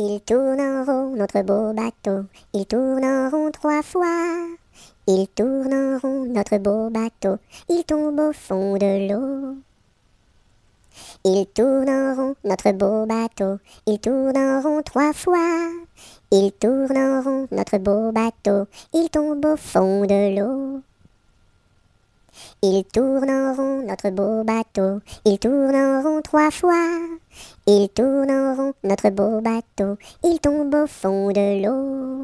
Il tourne notre beau bateau. ils tourneront en rond trois fois. ils tourneront en rond, notre beau bateau. Il tombe au fond de l'eau. ils tourneront notre beau bateau. ils tourneront en rond trois fois. ils tourneront en rond, notre beau bateau. Il tombe au fond de l'eau. ils tourneront notre beau bateau. ils tourneront trois fois. ils tourneront notre beau bateau, il tombe au fond de l'eau.